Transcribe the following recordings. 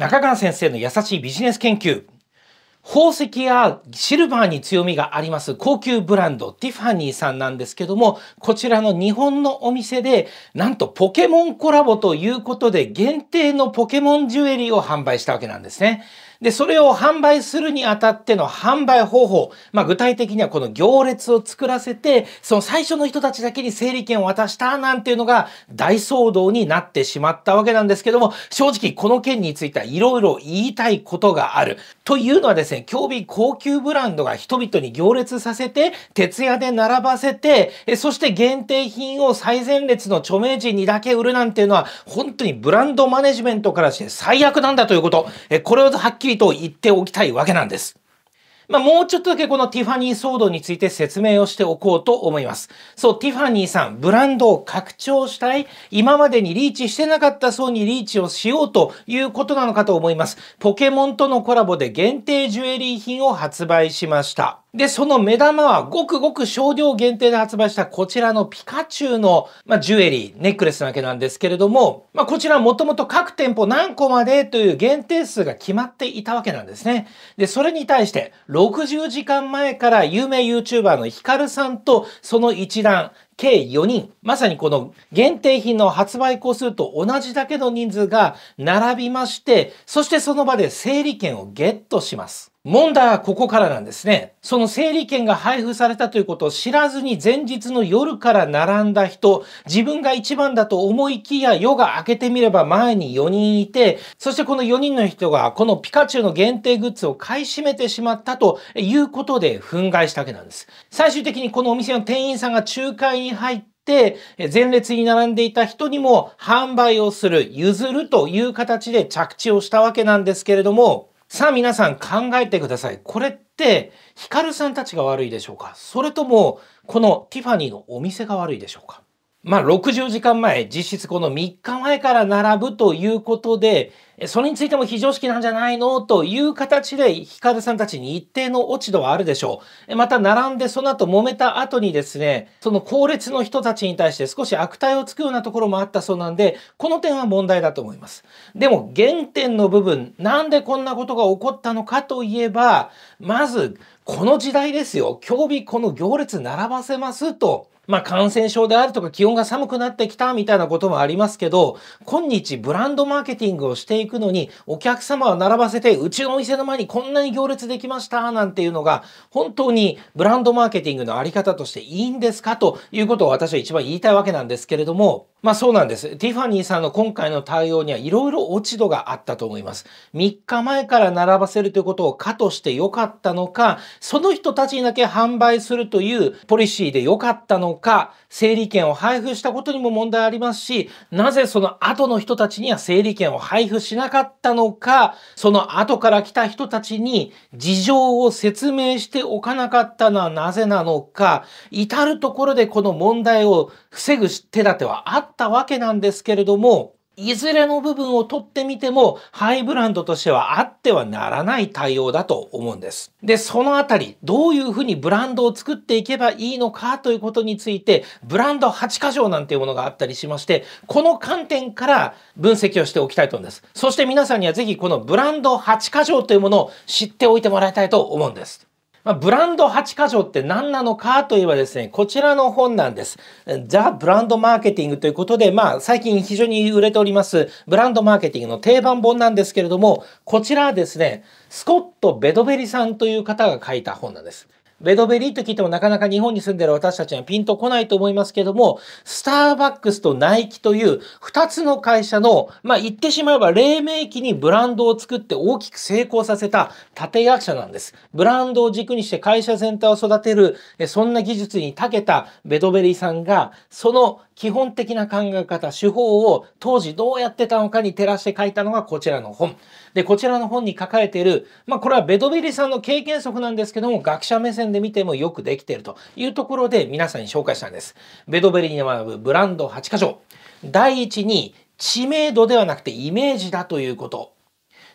中川先生の優しいビジネス研究宝石やシルバーに強みがあります高級ブランドティファニーさんなんですけどもこちらの日本のお店でなんとポケモンコラボということで限定のポケモンジュエリーを販売したわけなんですね。で、それを販売するにあたっての販売方法。まあ、具体的にはこの行列を作らせて、その最初の人たちだけに整理券を渡したなんていうのが大騒動になってしまったわけなんですけども、正直この件についてはいろいろ言いたいことがある。というのはですねですね、競高級ブランドが人々に行列させて、徹夜で並ばせて、えそして限定品を最前列の著名人にだけ売るなんていうのは、本当にブランドマネジメントからして最悪なんだということ、えこれをはっきりと言っておきたいわけなんです。まあ、もうちょっとだけこのティファニー騒動について説明をしておこうと思います。そう、ティファニーさん、ブランドを拡張したい、今までにリーチしてなかった層にリーチをしようということなのかと思います。ポケモンとのコラボで限定ジュエリー品を発売しました。で、その目玉はごくごく少量限定で発売したこちらのピカチュウの、まあ、ジュエリー、ネックレスなわけなんですけれども、まあ、こちらもともと各店舗何個までという限定数が決まっていたわけなんですね。で、それに対して60時間前から有名 YouTuber のヒカルさんとその一覧、計4人、まさにこの限定品の発売個数と同じだけの人数が並びまして、そしてその場で整理券をゲットします。問題はここからなんですね。その整理券が配布されたということを知らずに前日の夜から並んだ人、自分が一番だと思いきや夜が明けてみれば前に4人いて、そしてこの4人の人がこのピカチュウの限定グッズを買い占めてしまったということで憤慨したわけなんです。最終的にこのお店の店員さんが仲介に入って、て、前列に並んでいた人にも販売をする、譲るという形で着地をしたわけなんですけれども、さあ皆さん考えてください。これってヒカルさんたちが悪いでしょうかそれともこのティファニーのお店が悪いでしょうかまあ、60時間前、実質この3日前から並ぶということで、それについても非常識なんじゃないのという形で、ヒカルさんたちに一定の落ち度はあるでしょう。また、並んでその後揉めた後にですね、その後列の人たちに対して少し悪態をつくようなところもあったそうなんで、この点は問題だと思います。でも、原点の部分、なんでこんなことが起こったのかといえば、まず、この時代ですよ。今日日この行列並ばせますとまあ、感染症であるとか気温が寒くなってきたみたいなこともありますけど、今日ブランドマーケティングをしていくのに、お客様を並ばせて、うちのお店の前にこんなに行列できましたなんていうのが、本当にブランドマーケティングのあり方としていいんですかということを私は一番言いたいわけなんですけれども、まあそうなんです。ティファニーさんの今回の対応にはいろいろ落ち度があったと思います。3日前から並ばせるということを可として良かったのか、その人たちにだけ販売するというポリシーで良かったのか、整理券を配布したことにも問題ありますし、なぜその後の人たちには整理券を配布しなかったのか、その後から来た人たちに事情を説明しておかなかったのはなぜなのか、至るところでこの問題を防ぐ手立てはあったったわけなんですけれども、いずれの部分を取ってみても、ハイブランドとしてはあってはならない対応だと思うんです。で、そのあたり、どういうふうにブランドを作っていけばいいのかということについて、ブランド8箇条なんていうものがあったりしまして、この観点から分析をしておきたいと思うんです。そして皆さんにはぜひこのブランド8箇条というものを知っておいてもらいたいと思うんです。まあ、ブランド8箇条って何なのかといえばですね、こちらの本なんです。ザ・ブランドマーケティングということで、まあ、最近非常に売れております、ブランドマーケティングの定番本なんですけれども、こちらはですね、スコット・ベドベリさんという方が書いた本なんです。ベドベリーと聞いてもなかなか日本に住んでる私たちにはピンとこないと思いますけども、スターバックスとナイキという2つの会社の、まあ言ってしまえば黎明期にブランドを作って大きく成功させた立役者なんです。ブランドを軸にして会社全体を育てる、そんな技術に長けたベドベリーさんが、その基本的な考え方、手法を当時どうやってたのかに照らして書いたのがこちらの本。で、こちらの本に書かれている、まあこれはベドビリさんの経験則なんですけども、学者目線で見てもよくできているというところで皆さんに紹介したんです。ベドベリに学ぶブランド8箇所。第1に知名度ではなくてイメージだということ。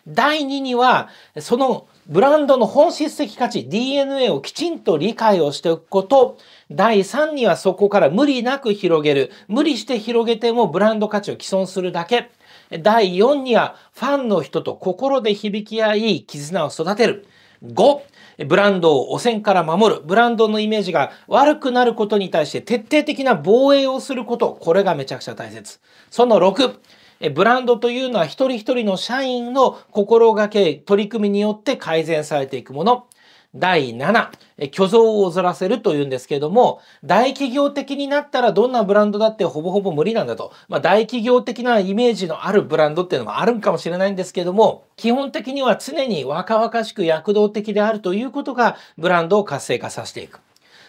第2には、そのブランドの本質的価値、DNA をきちんと理解をしておくこと、第3にはそこから無理なく広げる。無理して広げてもブランド価値を既存するだけ。第4にはファンの人と心で響き合い、絆を育てる。5、ブランドを汚染から守る。ブランドのイメージが悪くなることに対して徹底的な防衛をすること。これがめちゃくちゃ大切。その6、えブランドというのは一人一人の社員の心がけ、取り組みによって改善されていくもの。第7、虚像をおぞらせるというんですけども、大企業的になったらどんなブランドだってほぼほぼ無理なんだと。まあ、大企業的なイメージのあるブランドっていうのもあるんかもしれないんですけども、基本的には常に若々しく躍動的であるということがブランドを活性化させていく。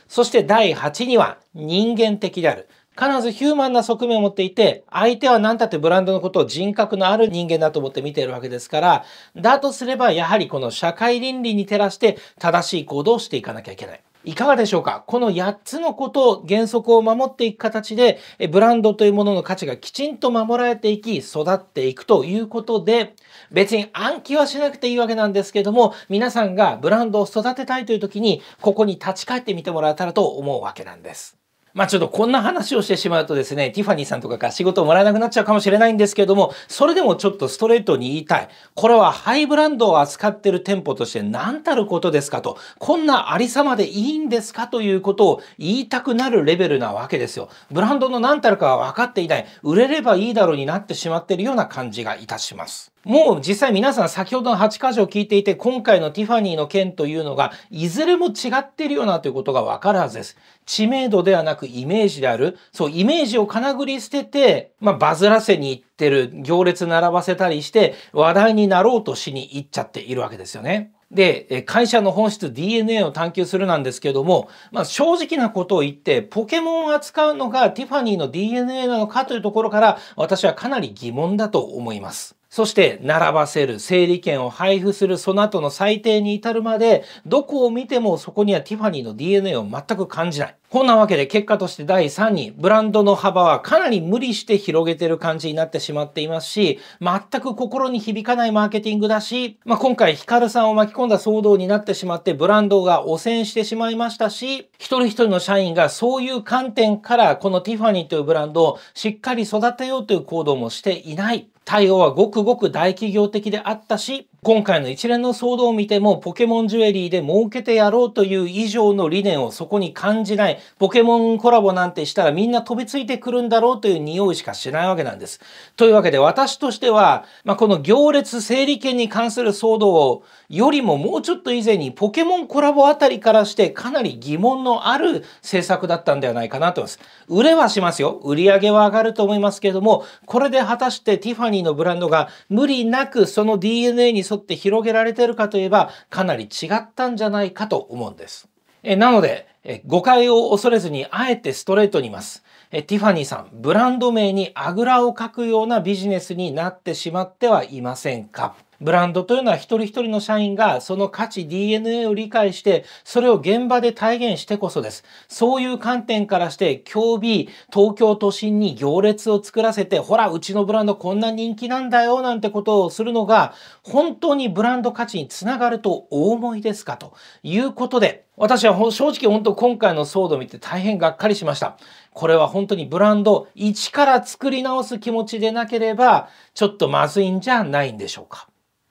そして第8には人間的である。必ずヒューマンな側面を持っていて、相手は何たってブランドのことを人格のある人間だと思って見ているわけですから、だとすればやはりこの社会倫理に照らして正しい行動をしていかなきゃいけない。いかがでしょうかこの8つのことを原則を守っていく形で、ブランドというものの価値がきちんと守られていき、育っていくということで、別に暗記はしなくていいわけなんですけども、皆さんがブランドを育てたいという時に、ここに立ち返ってみてもらえたらと思うわけなんです。まあちょっとこんな話をしてしまうとですね、ティファニーさんとかが仕事をもらえなくなっちゃうかもしれないんですけれども、それでもちょっとストレートに言いたい。これはハイブランドを扱ってる店舗として何たることですかと、こんなありさまでいいんですかということを言いたくなるレベルなわけですよ。ブランドの何たるかは分かっていない。売れればいいだろうになってしまってるような感じがいたします。もう実際皆さん先ほどの8箇所を聞いていて、今回のティファニーの件というのが、いずれも違ってるよなということがわかるはずです。知名度ではなくイメージである。そう、イメージをかなぐり捨てて、まあ、バズらせに行ってる、行列並ばせたりして、話題になろうとしに行っちゃっているわけですよね。で、会社の本質 DNA を探求するなんですけども、まあ、正直なことを言って、ポケモンを扱うのがティファニーの DNA なのかというところから、私はかなり疑問だと思います。そして並ばせる、整理券を配布する、その後の裁定に至るまで、どこを見てもそこにはティファニーの DNA を全く感じない。こんなわけで結果として第3にブランドの幅はかなり無理して広げてる感じになってしまっていますし、全く心に響かないマーケティングだし、まあ、今回ヒカルさんを巻き込んだ騒動になってしまってブランドが汚染してしまいましたし、一人一人の社員がそういう観点からこのティファニーというブランドをしっかり育てようという行動もしていない。対応はごくごく大企業的であったし、今回の一連の騒動を見てもポケモンジュエリーで儲けてやろうという以上の理念をそこに感じないポケモンコラボなんてしたらみんな飛びついてくるんだろうという匂いしかしないわけなんです。というわけで私としては、まあ、この行列整理券に関する騒動よりももうちょっと以前にポケモンコラボあたりからしてかなり疑問のある政策だったんではないかなと思います。売れはしますよ。売り上げは上がると思いますけれどもこれで果たしてティファニーのブランドが無理なくその DNA に沿って広げられてるかといえばかなり違ったんじゃないかと思うんです。えなのでえ誤解を恐れずにあえてストレートに言います。えティファニーさんブランド名にあぐらをかくようなビジネスになってしまってはいませんかブランドというのは一人一人の社員がその価値 DNA を理解してそれを現場で体現してこそです。そういう観点からして今日日東京都心に行列を作らせてほらうちのブランドこんな人気なんだよなんてことをするのが本当にブランド価値につながるとお思いですかということで私は正直本当今回の騒動見て大変がっかりしました。これは本当にブランド一から作り直す気持ちでなければちょっとまずいんじゃないんでしょうか。